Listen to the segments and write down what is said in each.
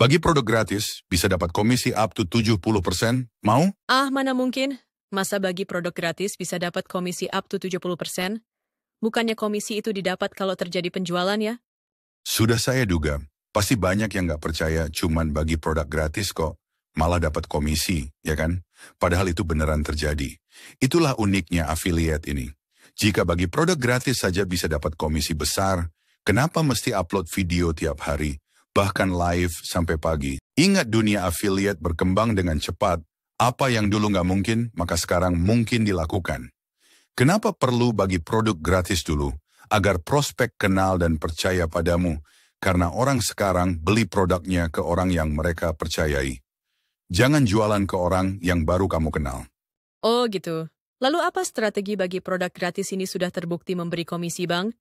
Bagi produk gratis, bisa dapat komisi up to 70%. Mau? Ah, mana mungkin. Masa bagi produk gratis bisa dapat komisi up to 70%? Bukannya komisi itu didapat kalau terjadi penjualan ya? Sudah saya duga. Pasti banyak yang nggak percaya cuman bagi produk gratis kok. Malah dapat komisi, ya kan? Padahal itu beneran terjadi. Itulah uniknya affiliate ini. Jika bagi produk gratis saja bisa dapat komisi besar, kenapa mesti upload video tiap hari? bahkan live sampai pagi. Ingat dunia affiliate berkembang dengan cepat, apa yang dulu nggak mungkin, maka sekarang mungkin dilakukan. Kenapa perlu bagi produk gratis dulu? Agar prospek kenal dan percaya padamu, karena orang sekarang beli produknya ke orang yang mereka percayai. Jangan jualan ke orang yang baru kamu kenal. Oh gitu. Lalu apa strategi bagi produk gratis ini sudah terbukti memberi komisi, Bang?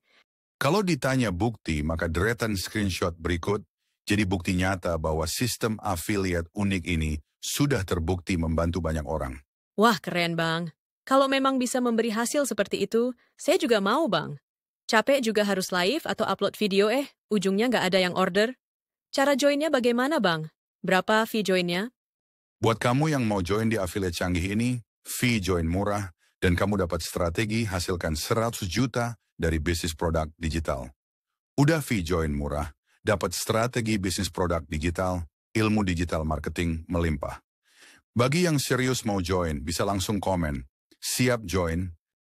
Kalau ditanya bukti, maka deretan screenshot berikut jadi bukti nyata bahwa sistem affiliate unik ini sudah terbukti membantu banyak orang. Wah, keren Bang. Kalau memang bisa memberi hasil seperti itu, saya juga mau Bang. Capek juga harus live atau upload video eh, ujungnya nggak ada yang order. Cara joinnya bagaimana Bang? Berapa fee joinnya? Buat kamu yang mau join di affiliate canggih ini, fee join murah, dan kamu dapat strategi hasilkan 100 juta dari bisnis produk digital. Udah fee join murah, dapat strategi bisnis produk digital, ilmu digital marketing melimpah. Bagi yang serius mau join, bisa langsung komen. Siap join,